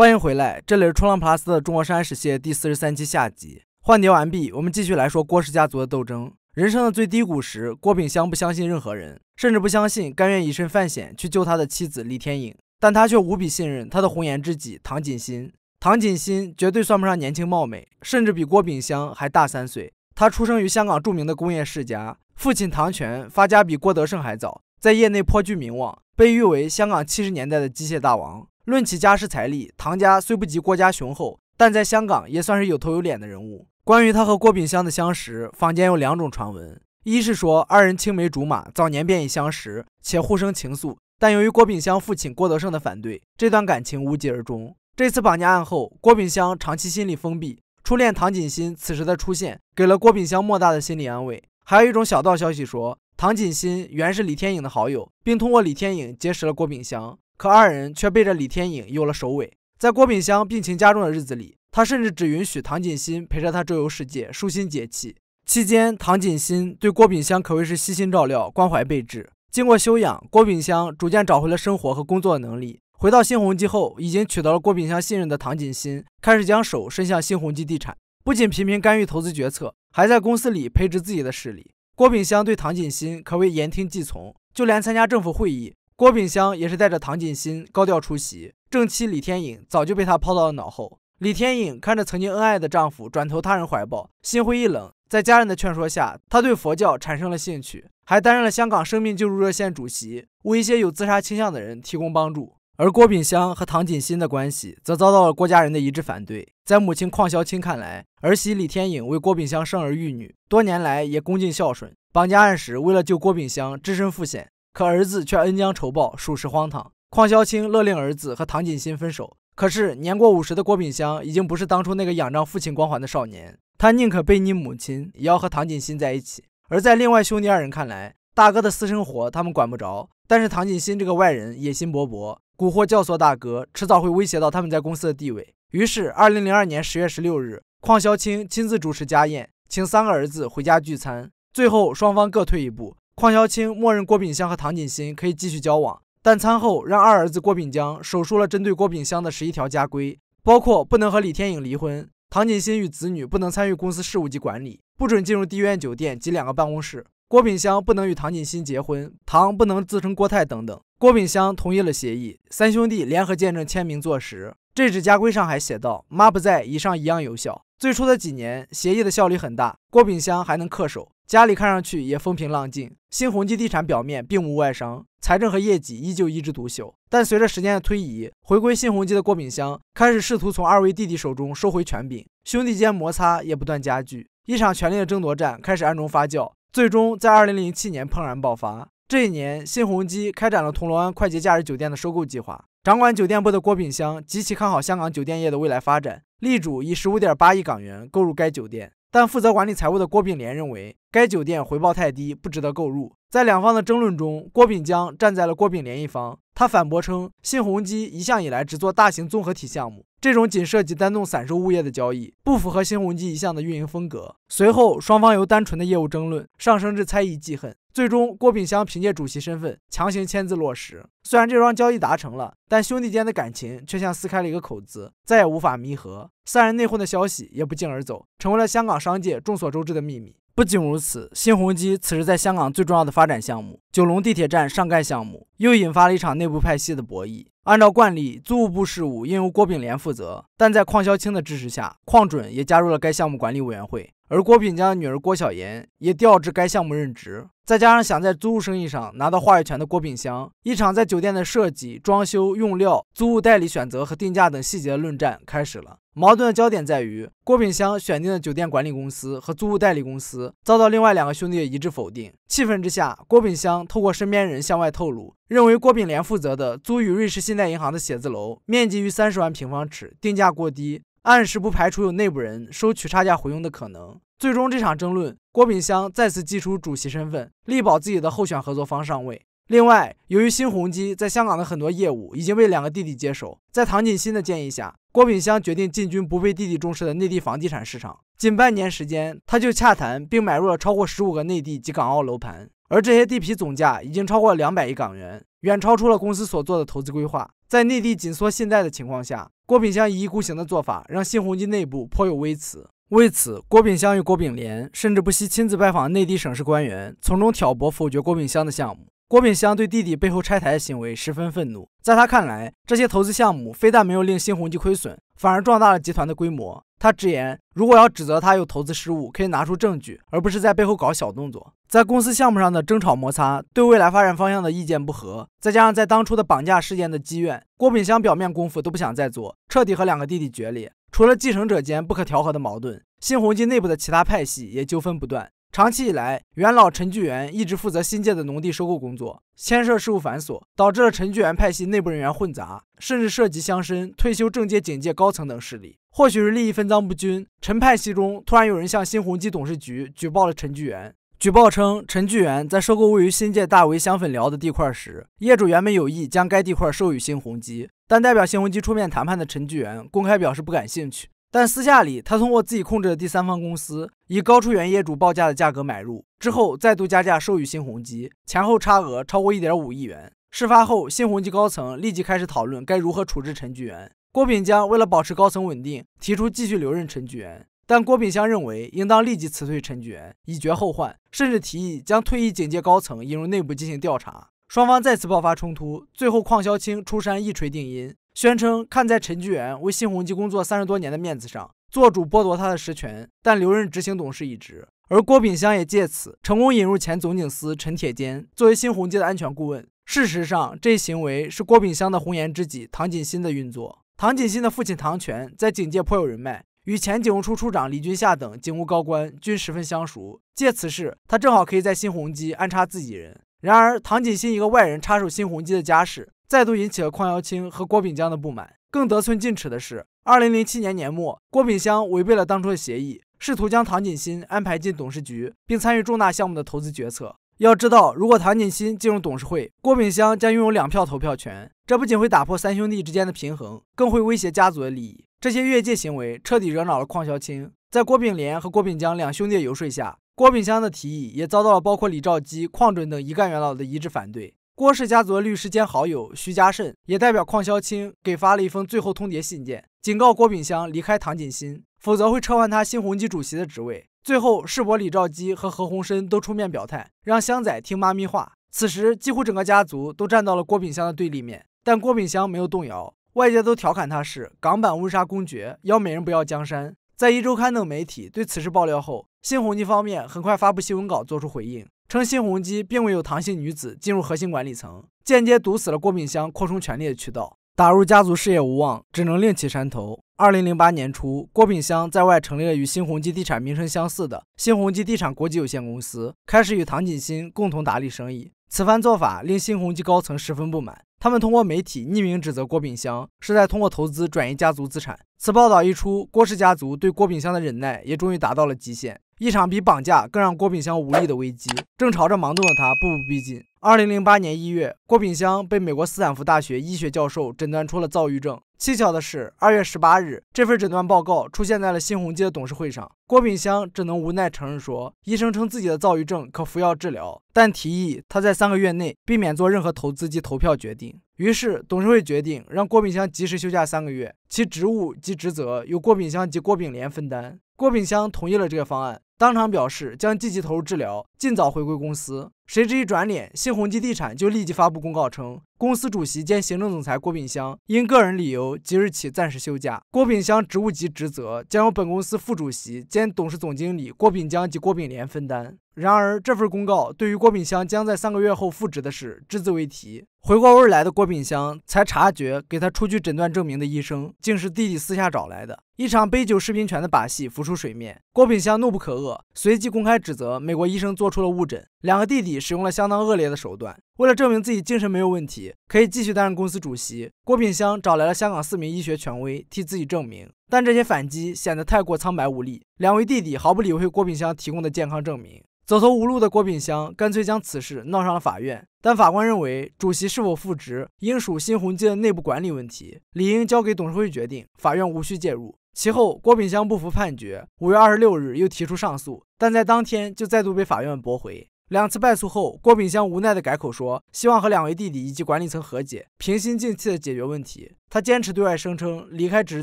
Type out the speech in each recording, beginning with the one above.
欢迎回来，这里是《冲浪 plus》的中国山史列第四十三期下集。换碟完毕，我们继续来说郭氏家族的斗争。人生的最低谷时，郭炳湘不相信任何人，甚至不相信甘愿以身犯险去救他的妻子李天颖，但他却无比信任他的红颜知己唐锦心。唐锦心绝对算不上年轻貌美，甚至比郭炳湘还大三岁。他出生于香港著名的工业世家，父亲唐权发家比郭德胜还早，在业内颇具名望，被誉为香港七十年代的机械大王。论起家世财力，唐家虽不及郭家雄厚，但在香港也算是有头有脸的人物。关于他和郭炳湘的相识，坊间有两种传闻：一是说二人青梅竹马，早年便已相识，且互生情愫；但由于郭炳湘父亲郭德胜的反对，这段感情无疾而终。这次绑架案后，郭炳湘长期心理封闭，初恋唐锦心此时的出现，给了郭炳湘莫大的心理安慰。还有一种小道消息说，唐锦心原是李天颖的好友，并通过李天颖结识了郭炳湘。可二人却背着李天颖有了首尾。在郭炳湘病情加重的日子里，他甚至只允许唐锦新陪着他周游世界，舒心解气。期间，唐锦新对郭炳湘可谓是悉心照料，关怀备至。经过休养，郭炳湘逐渐找回了生活和工作的能力。回到新鸿基后，已经取得了郭炳湘信任的唐锦新开始将手伸向新鸿基地产，不仅频频干预投资决策，还在公司里培植自己的势力。郭炳湘对唐锦新可谓言听计从，就连参加政府会议。郭炳湘也是带着唐锦心高调出席，正妻李天颖早就被他抛到了脑后。李天颖看着曾经恩爱的丈夫转投他人怀抱，心灰意冷。在家人的劝说下，她对佛教产生了兴趣，还担任了香港生命救助热线主席，为一些有自杀倾向的人提供帮助。而郭炳湘和唐锦心的关系则遭到了郭家人的一致反对。在母亲邝肖清看来，儿媳李天颖为郭炳湘生儿育女多年来也恭敬孝顺，绑架案时为了救郭炳湘只身赴险。可儿子却恩将仇报，属实荒唐。邝肖清勒令儿子和唐锦鑫分手，可是年过五十的郭炳湘已经不是当初那个仰仗父亲光环的少年，他宁可背你母亲，也要和唐锦鑫在一起。而在另外兄弟二人看来，大哥的私生活他们管不着，但是唐锦鑫这个外人野心勃勃，蛊惑教唆大哥，迟早会威胁到他们在公司的地位。于是，二零零二年十月十六日，邝肖清亲自主持家宴，请三个儿子回家聚餐，最后双方各退一步。邝肖青默认郭炳湘和唐锦新可以继续交往，但餐后让二儿子郭炳江手书了针对郭炳湘的十一条家规，包括不能和李天颖离婚，唐锦新与子女不能参与公司事务及管理，不准进入帝苑酒店及两个办公室，郭炳湘不能与唐锦新结婚，唐不能自称郭泰等等。郭炳湘同意了协议，三兄弟联合见证签名坐实。这纸家规上还写道：“妈不在，以上一样有效。”最初的几年，协议的效力很大，郭炳湘还能恪守，家里看上去也风平浪静，新鸿基地产表面并无外伤，财政和业绩依旧一枝独秀。但随着时间的推移，回归新鸿基的郭炳湘开始试图从二位弟弟手中收回权柄，兄弟间摩擦也不断加剧，一场权力的争夺战开始暗中发酵，最终在二零零七年砰然爆发。这一年，新鸿基开展了铜锣湾快捷假日酒店的收购计划，掌管酒店部的郭炳湘极其看好香港酒店业的未来发展。力主以十五点八亿港元购入该酒店，但负责管理财务的郭炳联认为该酒店回报太低，不值得购入。在两方的争论中，郭炳江站在了郭炳联一方，他反驳称新鸿基一向以来只做大型综合体项目，这种仅涉及单栋散售物业的交易不符合新鸿基一向的运营风格。随后，双方由单纯的业务争论上升至猜疑、记恨。最终，郭炳湘凭借主席身份强行签字落实。虽然这桩交易达成了，但兄弟间的感情却像撕开了一个口子，再也无法弥合。三人内讧的消息也不胫而走，成为了香港商界众所周知的秘密。不仅如此，新鸿基此时在香港最重要的发展项目——九龙地铁站上盖项目，又引发了一场内部派系的博弈。按照惯例，租务部事务应由郭炳联负责，但在邝肖清的支持下，邝准也加入了该项目管理委员会，而郭炳江的女儿郭小妍也调至该项目任职。再加上想在租务生意上拿到话语权的郭炳湘，一场在酒店的设计、装修、用料、租务代理选择和定价等细节的论战开始了。矛盾的焦点在于郭炳湘选定的酒店管理公司和租物代理公司遭到另外两个兄弟的一致否定。气愤之下，郭炳湘透过身边人向外透露，认为郭炳联负责的租予瑞士信贷银行的写字楼面积逾三十万平方尺，定价过低，暗示不排除有内部人收取差价回佣的可能。最终，这场争论，郭炳湘再次祭出主席身份，力保自己的候选合作方上位。另外，由于新鸿基在香港的很多业务已经被两个弟弟接手，在唐锦新的建议下。郭炳湘决定进军不被弟弟重视的内地房地产市场。仅半年时间，他就洽谈并买入了超过十五个内地及港澳楼盘，而这些地皮总价已经超过两百亿港元，远超出了公司所做的投资规划。在内地紧缩信贷的情况下，郭炳湘一意孤行的做法让新鸿基内部颇有微词。为此，郭炳湘与郭炳联甚至不惜亲自拜访内地省市官员，从中挑拨，否决郭炳湘的项目。郭炳湘对弟弟背后拆台的行为十分愤怒，在他看来，这些投资项目非但没有令新鸿基亏损，反而壮大了集团的规模。他直言，如果要指责他有投资失误，可以拿出证据，而不是在背后搞小动作。在公司项目上的争吵摩擦，对未来发展方向的意见不合，再加上在当初的绑架事件的积怨，郭炳湘表面功夫都不想再做，彻底和两个弟弟决裂。除了继承者间不可调和的矛盾，新鸿基内部的其他派系也纠纷不断。长期以来，元老陈巨源一直负责新界的农地收购工作，牵涉事务繁琐，导致了陈巨源派系内部人员混杂，甚至涉及乡绅、退休政界、警界高层等势力。或许是利益分赃不均，陈派系中突然有人向新鸿基董事局举报了陈巨源，举报称陈巨源在收购位于新界大围香粉寮的地块时，业主原本有意将该地块授予新鸿基，但代表新鸿基出面谈判的陈巨源公开表示不感兴趣。但私下里，他通过自己控制的第三方公司，以高出原业主报价的价格买入，之后再度加价授予新鸿基，前后差额超过一点五亿元。事发后，新鸿基高层立即开始讨论该如何处置陈菊源。郭炳江为了保持高层稳定，提出继续留任陈菊源，但郭炳湘认为应当立即辞退陈菊源，以绝后患，甚至提议将退役警界高层引入内部进行调查。双方再次爆发冲突，最后邝肖清出山一锤定音。宣称看在陈巨源为新鸿基工作三十多年的面子上，做主剥夺他的实权，但留任执行董事一职。而郭炳湘也借此成功引入前总警司陈铁坚作为新鸿基的安全顾问。事实上，这一行为是郭炳湘的红颜知己唐锦新的运作。唐锦新的父亲唐权在警界颇有人脉，与前警务处处长李军夏等警务高官均十分相熟。借此事，他正好可以在新鸿基安插自己人。然而，唐锦新一个外人插手新鸿基的家事。再度引起了邝耀青和郭炳江的不满。更得寸进尺的是，二零零七年年末，郭炳湘违背了当初的协议，试图将唐锦新安排进董事局，并参与重大项目的投资决策。要知道，如果唐锦新进入董事会，郭炳湘将拥有两票投票权，这不仅会打破三兄弟之间的平衡，更会威胁家族的利益。这些越界行为彻底惹恼了邝耀青，在郭炳联和郭炳江两兄弟的游说下，郭炳湘的提议也遭到了包括李兆基、邝准等一干元老的一致反对。郭氏家族的律师兼好友徐家胜也代表邝肖青给发了一封最后通牒信件，警告郭炳湘离开唐锦欣，否则会撤换他新鸿基主席的职位。最后，世博李兆基和何鸿燊都出面表态，让湘仔听妈咪话。此时，几乎整个家族都站到了郭炳湘的对立面，但郭炳湘没有动摇。外界都调侃他是港版温莎公爵，要美人不要江山。在《壹周刊》等媒体对此事爆料后，新鸿基方面很快发布新闻稿做出回应。称新鸿基并未有唐姓女子进入核心管理层，间接堵死了郭炳湘扩充权力的渠道，打入家族事业无望，只能另起山头。二零零八年初，郭炳湘在外成立了与新鸿基地产名称相似的新鸿基地产国际有限公司，开始与唐锦欣共同打理生意。此番做法令新鸿基高层十分不满，他们通过媒体匿名指责郭炳湘是在通过投资转移家族资产。此报道一出，郭氏家族对郭炳湘的忍耐也终于达到了极限。一场比绑架更让郭炳湘无力的危机正朝着盲动的他步步逼近。二零零八年一月，郭炳湘被美国斯坦福大学医学教授诊断出了躁郁症。蹊跷的是，二月十八日，这份诊断报告出现在了新鸿基的董事会上。郭炳湘只能无奈承认说，医生称自己的躁郁症可服药治疗，但提议他在三个月内避免做任何投资及投票决定。于是，董事会决定让郭炳湘及时休假三个月，其职务及职责由郭炳湘及郭炳联分担。郭炳湘同意了这个方案。当场表示将积极投入治疗，尽早回归公司。谁知一转脸，新鸿基地产就立即发布公告称。公司主席兼行政总裁郭炳湘因个人理由即日起暂时休假，郭炳湘职务及职责将由本公司副主席兼董事总经理郭炳江及郭炳联分担。然而，这份公告对于郭炳湘将在三个月后复职的事只字未提。回过味来的郭炳湘才察觉，给他出具诊断证明的医生竟是弟弟私下找来的，一场杯酒释兵权的把戏浮出水面。郭炳湘怒不可遏，随即公开指责美国医生做出了误诊，两个弟弟使用了相当恶劣的手段。为了证明自己精神没有问题，可以继续担任公司主席。郭炳湘找来了香港四名医学权威替自己证明，但这些反击显得太过苍白无力。两位弟弟毫不理会郭炳湘提供的健康证明，走投无路的郭炳湘干脆将此事闹上了法院。但法官认为，主席是否复职应属新鸿基的内部管理问题，理应交给董事会决定，法院无需介入。其后，郭炳湘不服判决，五月二十六日又提出上诉，但在当天就再度被法院驳回。两次败诉后，郭炳湘无奈地改口说：“希望和两位弟弟以及管理层和解，平心静气地解决问题。”他坚持对外声称离开只是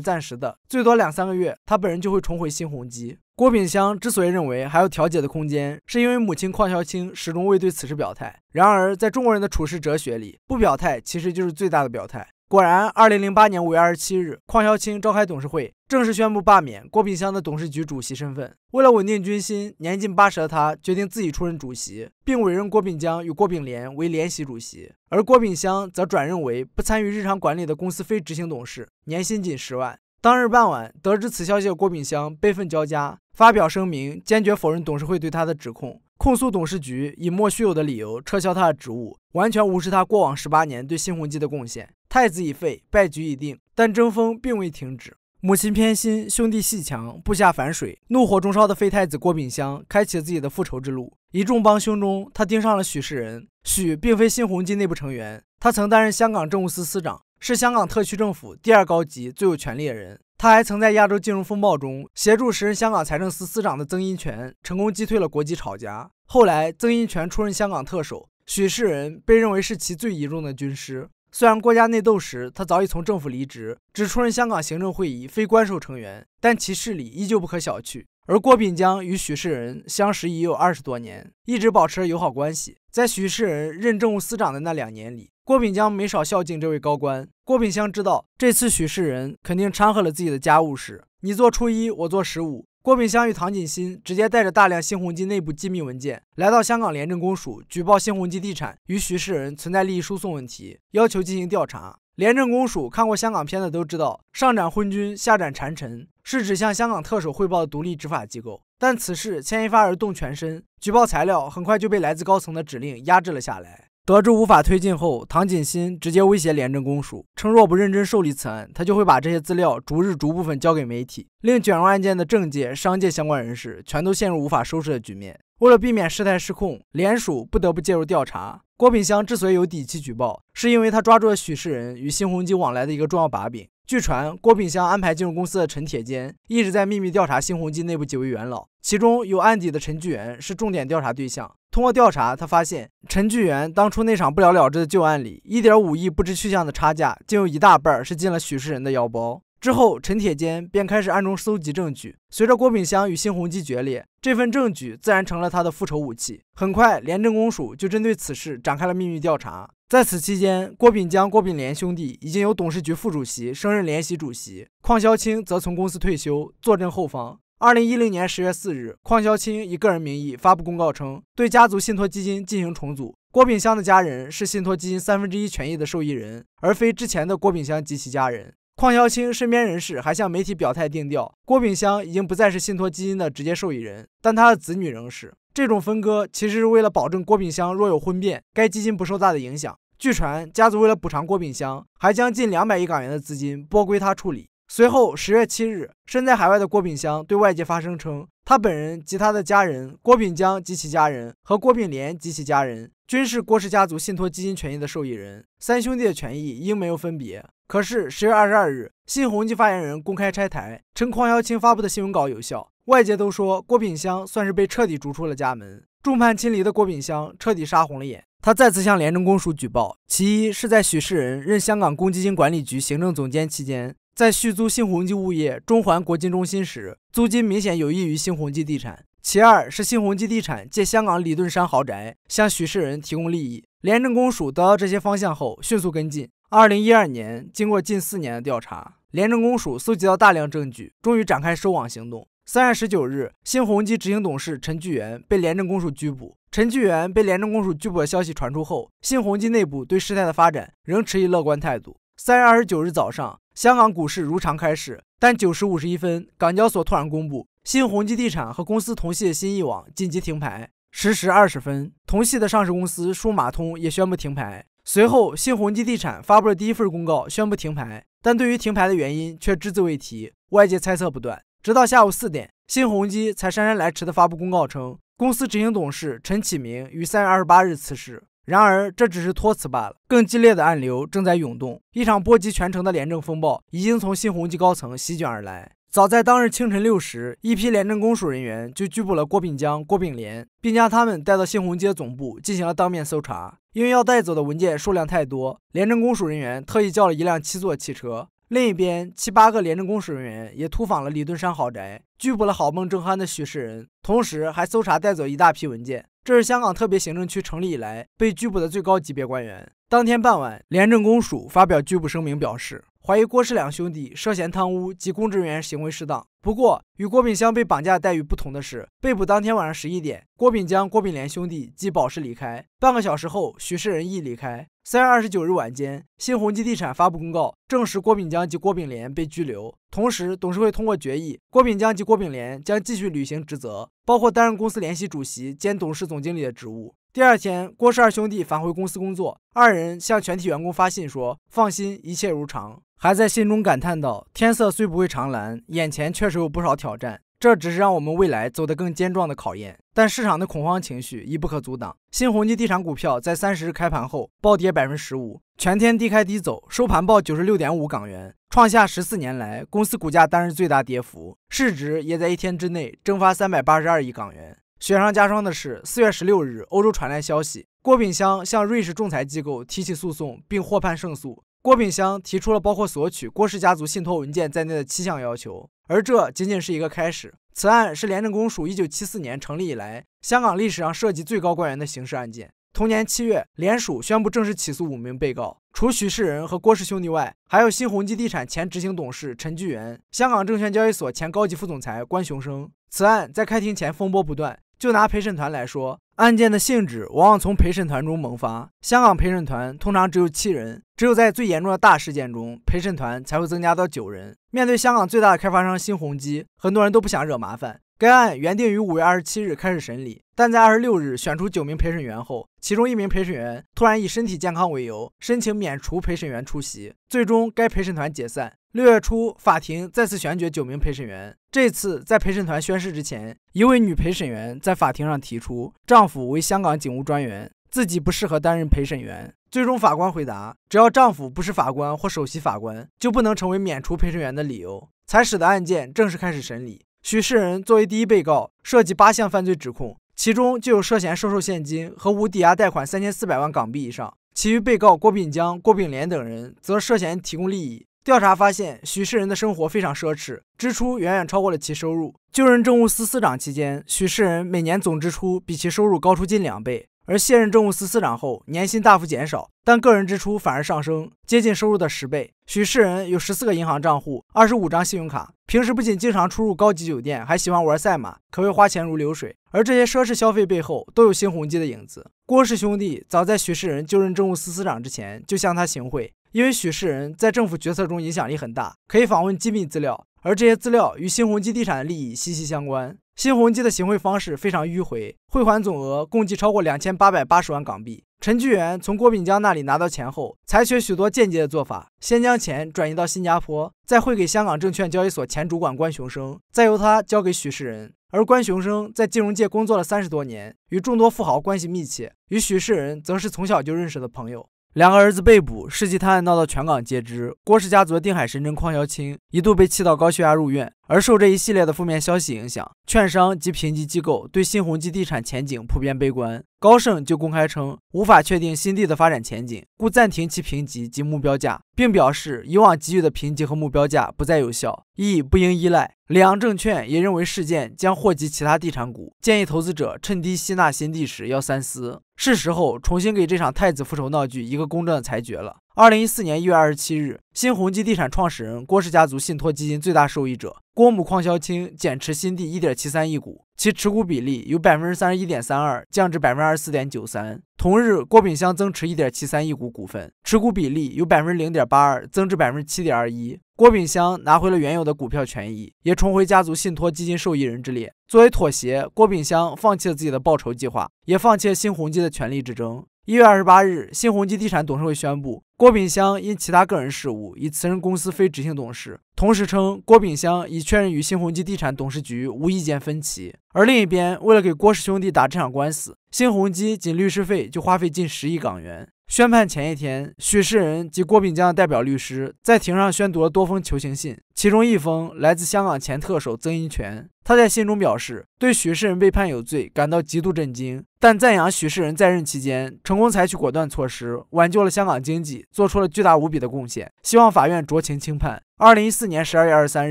暂时的，最多两三个月，他本人就会重回新鸿基。郭炳湘之所以认为还有调解的空间，是因为母亲邝兆清始终未对此事表态。然而，在中国人的处事哲学里，不表态其实就是最大的表态。果然，二零零八年五月二十七日，邝肖清召开董事会，正式宣布罢免郭炳湘的董事局主席身份。为了稳定军心，年近八十的他决定自己出任主席，并委任郭炳江与郭炳联为联席主席，而郭炳湘则转任为不参与日常管理的公司非执行董事，年薪仅十万。当日傍晚，得知此消息的郭炳湘悲愤交加，发表声明，坚决否认董事会对他的指控，控诉董事局以莫须有的理由撤销他的职务，完全无视他过往十八年对新鸿基的贡献。太子已废，败局已定，但争锋并未停止。母亲偏心，兄弟戏强，部下反水，怒火中烧的废太子郭秉湘开启自己的复仇之路。一众帮凶中，他盯上了许世仁。许并非新鸿基内部成员，他曾担任香港政务司司长，是香港特区政府第二高级、最有权力的人。他还曾在亚洲金融风暴中协助时任香港财政司司长的曾荫权成功击退了国际炒家。后来，曾荫权出任香港特首，许世仁被认为是其最倚重的军师。虽然郭家内斗时，他早已从政府离职，只出任香港行政会议非官守成员，但其势力依旧不可小觑。而郭炳江与许世仁相识已有二十多年，一直保持着友好关系。在许世仁任政务司长的那两年里，郭炳江没少孝敬这位高官。郭炳湘知道这次许世仁肯定掺和了自己的家务事，你做初一，我做十五。郭炳湘与唐锦新直接带着大量新鸿基内部机密文件来到香港廉政公署，举报新鸿基地产与徐世仁存在利益输送问题，要求进行调查。廉政公署看过香港片的都知道，上斩昏君，下斩谗臣，是指向香港特首汇报的独立执法机构。但此事牵一发而动全身，举报材料很快就被来自高层的指令压制了下来。得知无法推进后，唐锦新直接威胁廉政公署，称若不认真受理此案，他就会把这些资料逐日逐部分交给媒体，令卷入案件的政界、商界相关人士全都陷入无法收拾的局面。为了避免事态失控，联署不得不介入调查。郭品香之所以有底气举报，是因为他抓住了许世仁与新鸿基往来的一个重要把柄。据传，郭品香安排进入公司的陈铁坚一直在秘密调查新鸿基内部几位元老，其中有案底的陈巨源是重点调查对象。通过调查，他发现陈巨源当初那场不了了之的旧案里，一点五亿不知去向的差价，竟有一大半是进了许世仁的腰包。之后，陈铁坚便开始暗中搜集证据。随着郭炳湘与新鸿基决裂，这份证据自然成了他的复仇武器。很快，廉政公署就针对此事展开了秘密调查。在此期间，郭炳江、郭炳联兄弟已经由董事局副主席升任联席主席，邝肖清则从公司退休，坐镇后方。二零一零年十月四日，邝肖清以个人名义发布公告称，对家族信托基金进行重组。郭炳湘的家人是信托基金三分之一权益的受益人，而非之前的郭炳湘及其家人。邝肖清身边人士还向媒体表态定调：郭炳湘已经不再是信托基金的直接受益人，但他的子女仍是。这种分割其实是为了保证郭炳湘若有婚变，该基金不受大的影响。据传，家族为了补偿郭炳湘，还将近两百亿港元的资金拨归他处理。随后，十月七日，身在海外的郭炳湘对外界发声称，他本人及他的家人郭炳江及其家人和郭炳联及其家人，均是郭氏家族信托基金权益的受益人，三兄弟的权益应没有分别。可是，十月二十二日，新鸿基发言人公开拆台，称邝耀清发布的新闻稿有效。外界都说郭炳湘算是被彻底逐出了家门，众叛亲离的郭炳湘彻底杀红了眼，他再次向廉政公署举报，其一是在许仕仁任香港公积金管理局行政总监期间。在续租新鸿基物业中环国金中心时，租金明显有益于新鸿基地产。其二是新鸿基地产借香港李顿山豪宅向许世仁提供利益。廉政公署得到这些方向后，迅速跟进。二零一二年，经过近四年的调查，廉政公署搜集到大量证据，终于展开收网行动。三月十九日，新鸿基执行董事陈巨源被廉政公署拘捕。陈巨源被廉政公署拘捕的消息传出后，新鸿基内部对事态的发展仍持以乐观态度。三月二十九日早上。香港股市如常开始，但九时五十一分，港交所突然公布，新鸿基地产和公司同系的新亿网紧急停牌。十时二十分，同系的上市公司数码通也宣布停牌。随后，新鸿基地产发布了第一份公告，宣布停牌，但对于停牌的原因却只字未提，外界猜测不断。直到下午四点，新鸿基才姗姗来迟地发布公告，称公司执行董事陈启明于三月二十八日辞世。然而这只是托词罢了，更激烈的暗流正在涌动。一场波及全城的廉政风暴已经从新鸿基高层席卷而来。早在当日清晨六时，一批廉政公署人员就拘捕了郭炳江、郭炳联，并将他们带到新鸿基总部进行了当面搜查。因为要带走的文件数量太多，廉政公署人员特意叫了一辆七座汽车。另一边，七八个廉政公署人员也突访了李顿山豪宅，拘捕了好梦正酣的许世仁，同时还搜查带走一大批文件。这是香港特别行政区成立以来被拘捕的最高级别官员。当天傍晚，廉政公署发表拘捕声明表示。怀疑郭氏两兄弟涉嫌贪污及公职人员行为失当。不过，与郭炳湘被绑架待遇不同的是，被捕当天晚上十一点，郭炳江、郭炳联兄弟即保释离开。半个小时后，许世仁亦离开。三月二十九日晚间，新鸿基地产发布公告，证实郭炳江及郭炳联被拘留。同时，董事会通过决议，郭炳江及郭炳联将继续履行职责，包括担任公司联席主席兼董事总经理的职务。第二天，郭氏二兄弟返回公司工作。二人向全体员工发信说：“放心，一切如常。”还在信中感叹道：“天色虽不会常蓝，眼前确实有不少挑战，这只是让我们未来走得更坚壮的考验。但市场的恐慌情绪已不可阻挡。”新鸿基地产股票在三十日开盘后暴跌百分之十五，全天低开低走，收盘报九十六点五港元，创下十四年来公司股价单日最大跌幅，市值也在一天之内蒸发三百八十二亿港元。雪上加霜的是，四月十六日，欧洲传来消息，郭炳湘向瑞士仲裁机构提起诉讼，并获判胜诉。郭炳湘提出了包括索取郭氏家族信托文件在内的七项要求，而这仅仅是一个开始。此案是廉政公署一九七四年成立以来，香港历史上涉及最高官员的刑事案件。同年七月，联署宣布正式起诉五名被告，除许世仁和郭氏兄弟外，还有新鸿基地产前执行董事陈巨源、香港证券交易所前高级副总裁关雄生。此案在开庭前风波不断。就拿陪审团来说，案件的性质往往从陪审团中萌发。香港陪审团通常只有七人，只有在最严重的大事件中，陪审团才会增加到九人。面对香港最大的开发商新鸿基，很多人都不想惹麻烦。该案原定于五月二十七日开始审理，但在二十六日选出九名陪审员后，其中一名陪审员突然以身体健康为由申请免除陪审员出席，最终该陪审团解散。六月初，法庭再次选举九名陪审员。这次在陪审团宣誓之前，一位女陪审员在法庭上提出，丈夫为香港警务专员，自己不适合担任陪审员。最终，法官回答，只要丈夫不是法官或首席法官，就不能成为免除陪审员的理由。才使得案件正式开始审理。许世仁作为第一被告，涉及八项犯罪指控，其中就有涉嫌收受现金和无抵押贷款三千四百万港币以上。其余被告郭炳江、郭炳联等人则涉嫌提供利益。调查发现，许世仁的生活非常奢侈，支出远远超过了其收入。就任政务司司长期间，许世仁每年总支出比其收入高出近两倍；而卸任政务司司长后，年薪大幅减少，但个人支出反而上升，接近收入的十倍。许世仁有十四个银行账户，二十五张信用卡，平时不仅经常出入高级酒店，还喜欢玩赛马，可谓花钱如流水。而这些奢侈消费背后，都有新鸿基的影子。郭氏兄弟早在许世仁就任政务司司长之前，就向他行贿。因为许世仁在政府决策中影响力很大，可以访问机密资料，而这些资料与新鸿基地产的利益息息相关。新鸿基的行贿方式非常迂回，汇款总额共计超过两千八百八十万港币。陈巨元从郭炳江那里拿到钱后，采取许多间接的做法，先将钱转移到新加坡，再汇给香港证券交易所前主管关雄生，再由他交给许世仁。而关雄生在金融界工作了三十多年，与众多富豪关系密切，与许世仁则是从小就认识的朋友。两个儿子被捕，世纪探案闹到全港皆知。郭氏家族的定海神针邝耀清一度被气到高血压入院，而受这一系列的负面消息影响，券商及评级机构对新鸿基地产前景普遍悲观。高盛就公开称，无法确定新地的发展前景，故暂停其评级及目标价，并表示以往给予的评级和目标价不再有效，亦不应依赖。里昂证券也认为事件将祸及其他地产股，建议投资者趁低吸纳新地时要三思。是时候重新给这场太子复仇闹剧一个公正的裁决了。二零一四年一月二十七日，新鸿基地产创始人郭氏家族信托基金最大受益者郭母邝潇清减持新地一点七三亿股，其持股比例由百分之三十一点三二降至百分之二十四点九三。同日，郭炳湘增持一点七三亿股股份，持股比例由百分之零点八二增至百分之七点二一。郭炳湘拿回了原有的股票权益，也重回家族信托基金受益人之列。作为妥协，郭炳湘放弃了自己的报酬计划，也放弃了新鸿基的权力之争。一月二十八日，新鸿基地产董事会宣布，郭炳湘因其他个人事务，已辞任公司非执行董事。同时称，郭炳湘已确认与新鸿基地产董事局无意见分歧。而另一边，为了给郭氏兄弟打这场官司，新鸿基仅律师费就花费近十亿港元。宣判前一天，许世仁及郭炳江的代表律师在庭上宣读了多封求情信，其中一封来自香港前特首曾荫权。他在信中表示，对许世仁被判有罪感到极度震惊，但赞扬许世仁在任期间成功采取果断措施，挽救了香港经济，做出了巨大无比的贡献，希望法院酌情轻判。二零一四年十二月二十三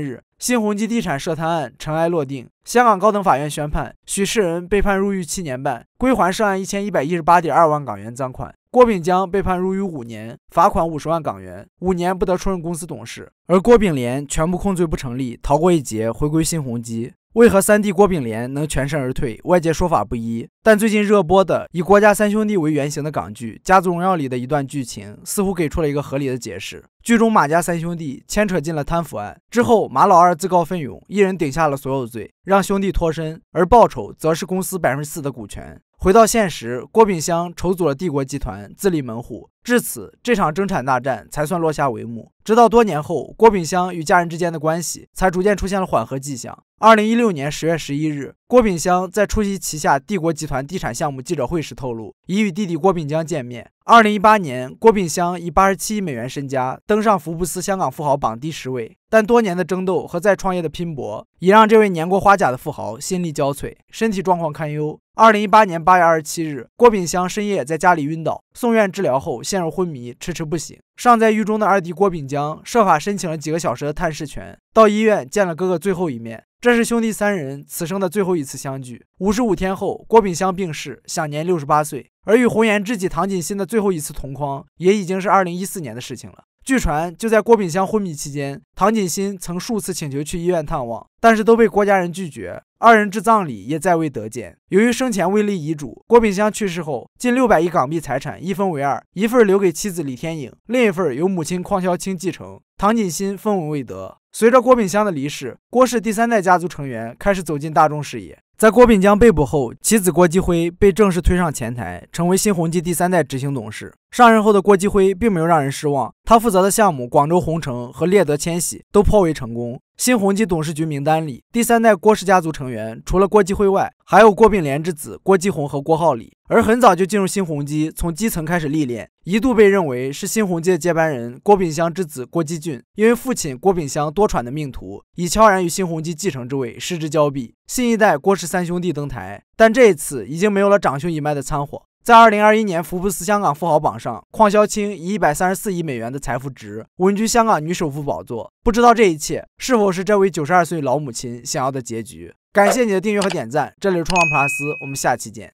日，新鸿基地产涉贪案尘埃落定，香港高等法院宣判许世仁被判入狱七年半，归还涉案一千一百一十八点二万港元赃款。郭炳江被判入狱五年，罚款五十万港元，五年不得出任公司董事。而郭炳联全部控罪不成立，逃过一劫，回归新鸿基。为何三弟郭炳联能全身而退？外界说法不一，但最近热播的以郭家三兄弟为原型的港剧《家族荣耀》里的一段剧情，似乎给出了一个合理的解释。剧中马家三兄弟牵扯进了贪腐案之后，马老二自告奋勇，一人顶下了所有罪，让兄弟脱身，而报酬则是公司百分之四的股权。回到现实，郭炳湘重组了帝国集团，自立门户，至此这场争产大战才算落下帷幕。直到多年后，郭炳湘与家人之间的关系才逐渐出现了缓和迹象。二零一六年十月十一日，郭炳湘在出席旗下帝国集团地产项目记者会时透露，已与弟弟郭炳江见面。二零一八年，郭炳湘以八十七亿美元身家登上福布斯香港富豪榜第十位。但多年的争斗和再创业的拼搏，已让这位年过花甲的富豪心力交瘁，身体状况堪忧。二零一八年八月二十七日，郭炳湘深夜在家里晕倒，送院治疗后陷入昏迷，迟迟不醒。尚在狱中的二弟郭炳江设法申请了几个小时的探视权，到医院见了哥哥最后一面。这是兄弟三人此生的最后一次相聚。五十五天后，郭炳湘病逝，享年六十八岁。而与红颜知己唐锦欣的最后一次同框，也已经是二零一四年的事情了。据传，就在郭炳湘昏迷期间，唐锦欣曾数次请求去医院探望，但是都被郭家人拒绝。二人之葬礼也再未得见。由于生前未立遗嘱，郭炳湘去世后，近六百亿港币财产一分为二，一份留给妻子李天颖，另一份由母亲邝肖卿继承，唐锦欣分文未得。随着郭炳湘的离世，郭氏第三代家族成员开始走进大众视野。在郭炳江被捕后，其子郭继辉被正式推上前台，成为新鸿基第三代执行董事。上任后的郭继辉并没有让人失望，他负责的项目广州红城和猎德千禧都颇为成功。新鸿基董事局名单里，第三代郭氏家族成员除了郭继辉外，还有郭炳联之子郭继宏和郭浩礼。而很早就进入新鸿基，从基层开始历练，一度被认为是新鸿基的接班人郭炳湘之子郭继俊，因为父亲郭炳湘多舛的命途，已悄然与新鸿基继承之位失之交臂。新一代郭氏三兄弟登台，但这一次已经没有了长兄一脉的掺和。在二零二一年福布斯香港富豪榜上，邝肖青以一百三十四亿美元的财富值稳居香港女首富宝座。不知道这一切是否是这位九十二岁老母亲想要的结局？感谢你的订阅和点赞，这里是创望 plus，我们下期见。